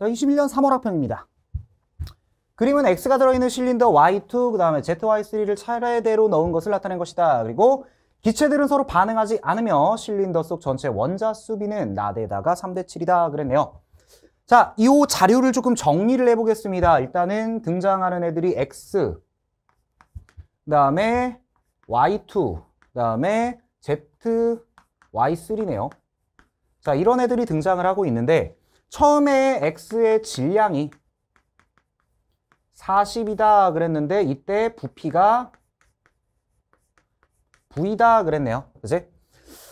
자, 21년 3월 학평입니다. 그림은 X가 들어있는 실린더 Y2, 그 다음에 ZY3를 차례대로 넣은 것을 나타낸 것이다. 그리고 기체들은 서로 반응하지 않으며 실린더 속 전체 원자 수비는 나대다가 3대 7이다 그랬네요. 자, 이 자료를 조금 정리를 해보겠습니다. 일단은 등장하는 애들이 X, 그 다음에 Y2, 그 다음에 Z, Y3네요. 자, 이런 애들이 등장을 하고 있는데 처음에 x의 질량이 40이다 그랬는데 이때 부피가 v다 그랬네요. 그지?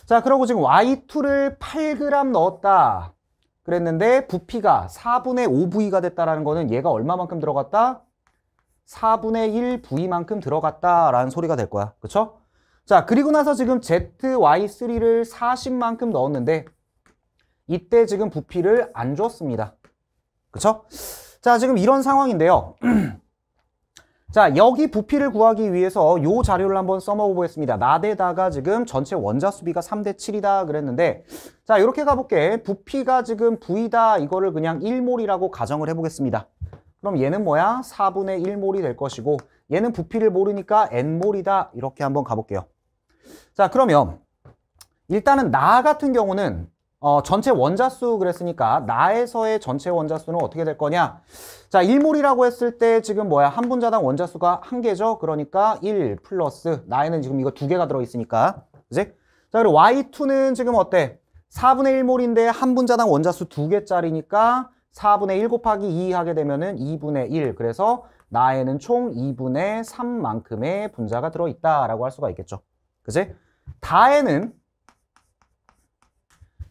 자, 그러고 지금 y2를 8g 넣었다. 그랬는데 부피가 4분의 5V가 됐다라는 거는 얘가 얼마만큼 들어갔다? 4분의 1V만큼 들어갔다라는 소리가 될 거야. 그쵸? 자, 그리고 나서 지금 ZY3를 40만큼 넣었는데 이때 지금 부피를 안 줬습니다. 그쵸? 자, 지금 이런 상황인데요. 자, 여기 부피를 구하기 위해서 요 자료를 한번 써먹어보겠습니다. 나대다가 지금 전체 원자 수비가 3대 7이다 그랬는데 자, 이렇게 가볼게. 부피가 지금 V다 이거를 그냥 1몰이라고 가정을 해보겠습니다. 그럼 얘는 뭐야? 4분의 1몰이 될 것이고 얘는 부피를 모르니까 N몰이다 이렇게 한번 가볼게요. 자, 그러면 일단은 나 같은 경우는 어, 전체 원자수 그랬으니까 나에서의 전체 원자수는 어떻게 될 거냐 자 1몰이라고 했을 때 지금 뭐야 한 분자당 원자수가 한 개죠 그러니까 1 플러스 나에는 지금 이거 두 개가 들어있으니까 그지? 자 그리고 Y2는 지금 어때 4분의 1몰인데 한 분자당 원자수 두 개짜리니까 4분의 1 곱하기 2 하게 되면은 2분의 1 그래서 나에는 총 2분의 3만큼의 분자가 들어있다라고 할 수가 있겠죠 그지? 다에는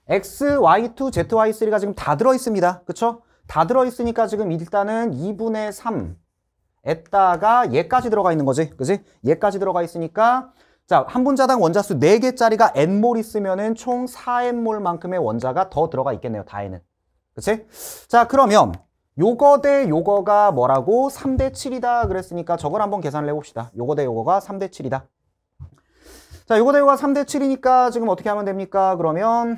X, Y2, Z, Y3가 지금 다 들어있습니다. 그쵸? 다 들어있으니까 지금 일단은 2분의 3 에다가 얘까지 들어가 있는 거지. 그지? 얘까지 들어가 있으니까 자, 한 분자당 원자수 4개짜리가 n몰 있으면은 총 4n몰만큼의 원자가 더 들어가 있겠네요. 다에는. 그치? 자, 그러면 요거 대 요거가 뭐라고? 3대 7이다 그랬으니까 저걸 한번 계산을 해봅시다. 요거 대 요거가 3대 7이다. 자, 요거 대요가 3대 7이니까 지금 어떻게 하면 됩니까? 그러면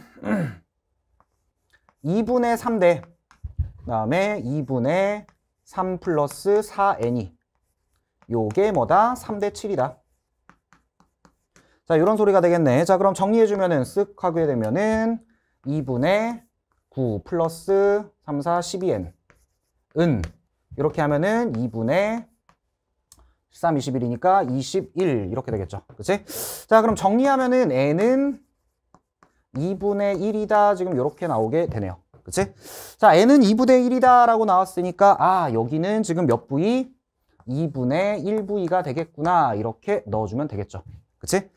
2분의 3대 그다음에 2분의 3 플러스 4n이 요게 뭐다? 3대 7이다. 자, 이런 소리가 되겠네. 자, 그럼 정리해주면은 쓱 하게 되면은 2분의 9 플러스 3, 4, 12n 은 이렇게 하면은 2분의 13, 21이니까 21 이렇게 되겠죠. 그치? 자, 그럼 정리하면은 n은 2분의 1이다. 지금 이렇게 나오게 되네요. 그치? 자, n은 2분의 1이다 라고 나왔으니까 아, 여기는 지금 몇 부위? 2분의 1부위가 되겠구나. 이렇게 넣어주면 되겠죠. 그치?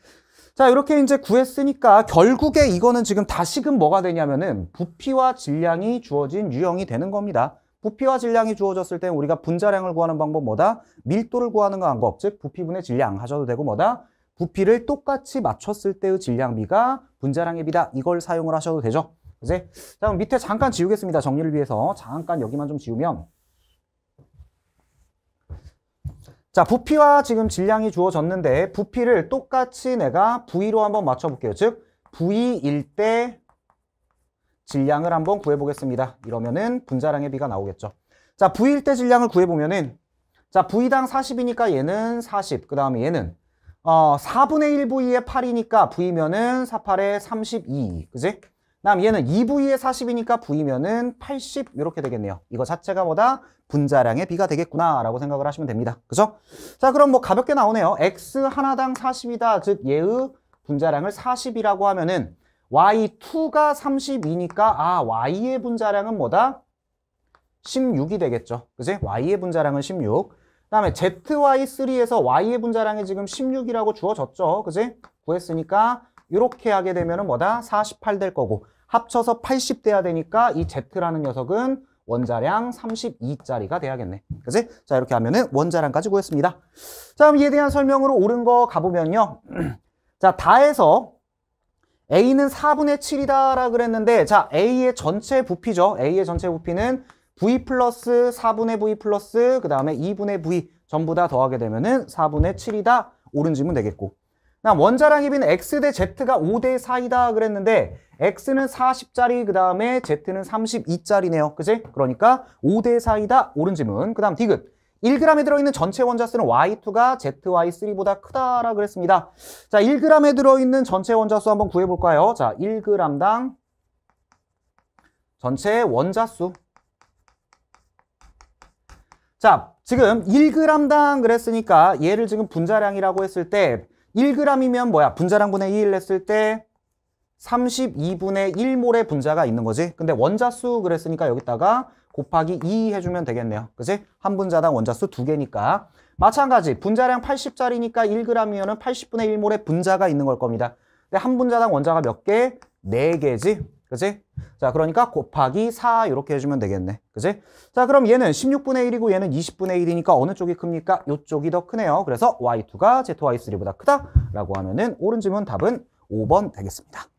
자, 이렇게 이제 구했으니까 결국에 이거는 지금 다시금 뭐가 되냐면은 부피와 질량이 주어진 유형이 되는 겁니다. 부피와 질량이 주어졌을 때 우리가 분자량을 구하는 방법 뭐다? 밀도를 구하는 방법, 즉 부피분의 질량 하셔도 되고 뭐다? 부피를 똑같이 맞췄을 때의 질량비가 분자량의 비다. 이걸 사용을 하셔도 되죠. 그제? 자, 그럼 밑에 잠깐 지우겠습니다. 정리를 위해서. 잠깐 여기만 좀 지우면 자, 부피와 지금 질량이 주어졌는데 부피를 똑같이 내가 V로 한번 맞춰볼게요. 즉, V일 때 질량을 한번 구해보겠습니다. 이러면은 분자량의 비가 나오겠죠. 자, V일 때 질량을 구해보면은 자, V당 40이니까 얘는 40, 그 다음에 얘는 어, 4분의 1 V에 8이니까 V면은 48에 32, 그지? 다음 얘는 2V에 40이니까 V면은 80 이렇게 되겠네요. 이거 자체가 뭐다? 분자량의 비가 되겠구나라고 생각을 하시면 됩니다. 그죠? 자 그럼 뭐 가볍게 나오네요. X 하나당 40이다. 즉 얘의 분자량을 40이라고 하면은 y2가 32니까 아 y의 분자량은 뭐다? 16이 되겠죠. 그지? y의 분자량은 16. 그 다음에 zy3에서 y의 분자량이 지금 16이라고 주어졌죠. 그지? 구했으니까 이렇게 하게 되면 뭐다? 48 될 거고 합쳐서 80 돼야 되니까 이 z라는 녀석은 원자량 32짜리가 돼야겠네. 그지? 자, 이렇게 하면은 원자량까지 구했습니다. 자, 그럼 이에 대한 설명으로 옳은 거 가보면요. 자, 다에서 A는 4분의 7이다라 그랬는데 자 A의 전체 부피죠. A의 전체 부피는 V 플러스 4분의 V 플러스 그 다음에 2분의 V 전부 다 더하게 되면은 4분의 7이다. 옳은 질문 되겠고 나 원자랑 입인 X 대 Z가 5 대 4이다 그랬는데 X는 40짜리 그 다음에 Z는 32짜리네요. 그치 그러니까 5 대 4이다. 옳은 질문. 그 다음 디귿. 1g에 들어있는 전체 원자수는 Y2가 ZY3보다 크다라 고 그랬습니다. 자, 1g에 들어있는 전체 원자수 한번 구해볼까요? 자, 1g당 전체 원자수. 자, 지금 1g당 그랬으니까 얘를 지금 분자량이라고 했을 때 1g이면 뭐야? 분자량분의 2를 했을 때 32분의 1몰의 분자가 있는 거지. 근데 원자수 그랬으니까 여기다가 곱하기 2 해주면 되겠네요. 그지? 한 분자당 원자수 두개니까 마찬가지 분자량 80짜리니까 1g이면 80분의 1몰의 분자가 있는 걸 겁니다. 근데 한 분자당 원자가 몇 개? 네개지 그지? 자, 그러니까 곱하기 4 이렇게 해주면 되겠네. 그지? 자, 그럼 얘는 16분의 1이고 얘는 20분의 1이니까 어느 쪽이 큽니까? 이쪽이 더 크네요. 그래서 y2가 z y3보다 크다라고 하면은 오른 질문 답은 5번 되겠습니다.